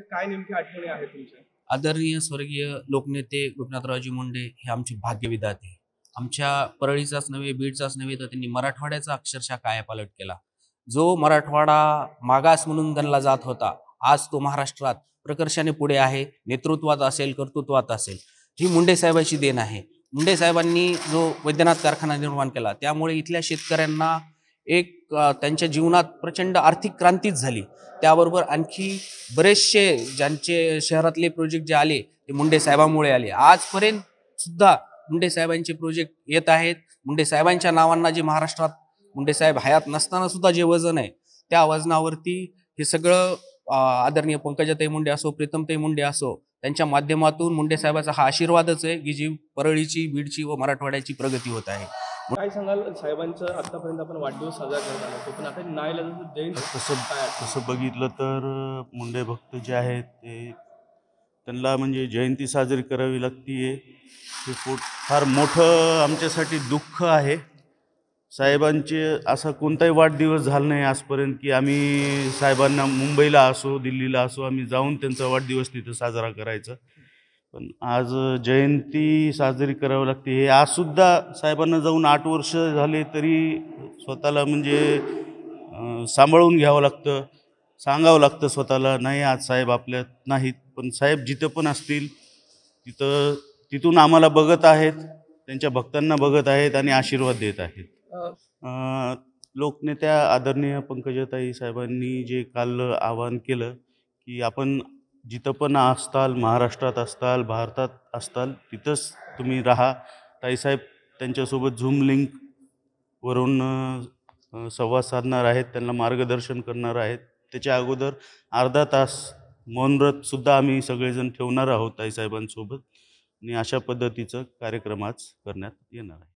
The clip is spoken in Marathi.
काय नेमकी आठवणी आहे तुमच्या आदरणीय स्वर्गीय लोकनेते गोपनाथरावजी मुंडे हे आमचे भाग्यविधाते आमच्या परळीचाच नव्हे बीडचाच नव्हे तर त्यांनी मराठवाड्याचा अक्षरशः कायापालट केला जो मराठवाडा मागास म्हणून गणला जात होता आज तो महाराष्ट्रात प्रकर्षाने पुढे आहे नेतृत्वात असेल कर्तृत्वात असेल ही मुंडे साहेबांची देण आहे मुंडे साहेबांनी जो वैद्यनाथ कारखाना निर्माण केला त्यामुळे इथल्या शेतकऱ्यांना एक त्यांच्या जीवनात प्रचंड आर्थिक क्रांतीच झाली त्याबरोबर आणखी बरेचसे ज्यांचे शहरातले प्रोजेक्ट जे आले ते मुंडे साहेबांमुळे आले आजपर्यंत सुद्धा मुंडे साहेबांचे प्रोजेक्ट येत आहेत मुंडे साहेबांच्या नावांना जे महाराष्ट्रात मुंडे साहेब हयात नसताना सुद्धा जे वजन आहे त्या वजनावरती हे सगळं आदरणीय पंकजाताई मुंडे असो प्रीतमताई मुंडे असो त्यांच्या माध्यमातून मुंडे साहेबाचा हा आशीर्वादच आहे की जी परळीची बीडची व मराठवाड्याची प्रगती होत आहे काय सांगाल साहेबांचं आतापर्यंत आपण वाढदिवस साजरा करत आलो पण आता नाही तसं तसं बघितलं तर मुंडे भक्त जे आहेत ते त्यांना म्हणजे जयंती साजरी करावी लागतीये आहे हे खूप फार मोठं आमच्यासाठी दुःख आहे साहेबांचे असा कोणताही वाढदिवस झाला नाही आजपर्यंत की आम्ही साहेबांना मुंबईला असो दिल्लीला असो आम्ही जाऊन त्यांचा वाढदिवस तिथं साजरा करायचा पण आज जयंती साजरी करावी लागते हे सुद्धा साहेबांना जाऊन आठ वर्ष झाले तरी स्वतःला म्हणजे सांभाळून घ्यावं लागतं सांगावं लागतं स्वतःला नाही आज साहेब आपल्यात नाहीत पण साहेब जिथं पण असतील तिथं तिथून आम्हाला बघत आहेत त्यांच्या भक्तांना बघत आहेत आणि आशीर्वाद देत आहेत लोकनेत्या आदरणीय पंकजताई साहेबांनी जे काल आवाहन केलं की आपण जिथं पण असताल महाराष्ट्रात असताल भारतात असताल तिथंच तुम्ही राहा ताईसाहेब त्यांच्यासोबत झूम लिंकवरून संवाद साधणार आहेत त्यांना मार्गदर्शन करणार आहेत त्याच्या अगोदर अर्धा तास मौनव्रतसुद्धा आम्ही सगळेजण ठेवणार आहोत ताईसाहेबांसोबत आणि अशा पद्धतीचं कार्यक्रम आज करण्यात येणार आहे